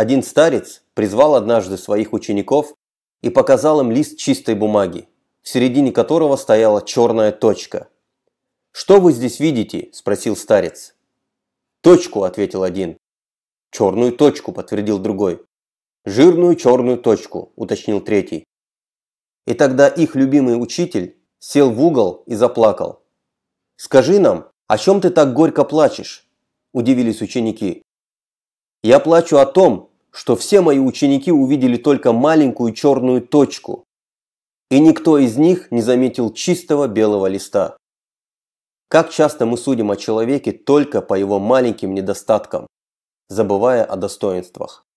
Один старец призвал однажды своих учеников и показал им лист чистой бумаги, в середине которого стояла черная точка. «Что вы здесь видите?» – спросил старец. «Точку», – ответил один. «Черную точку», – подтвердил другой. «Жирную черную точку», – уточнил третий. И тогда их любимый учитель сел в угол и заплакал. «Скажи нам, о чем ты так горько плачешь?» – удивились ученики. «Я плачу о том, что все мои ученики увидели только маленькую черную точку, и никто из них не заметил чистого белого листа. Как часто мы судим о человеке только по его маленьким недостаткам, забывая о достоинствах.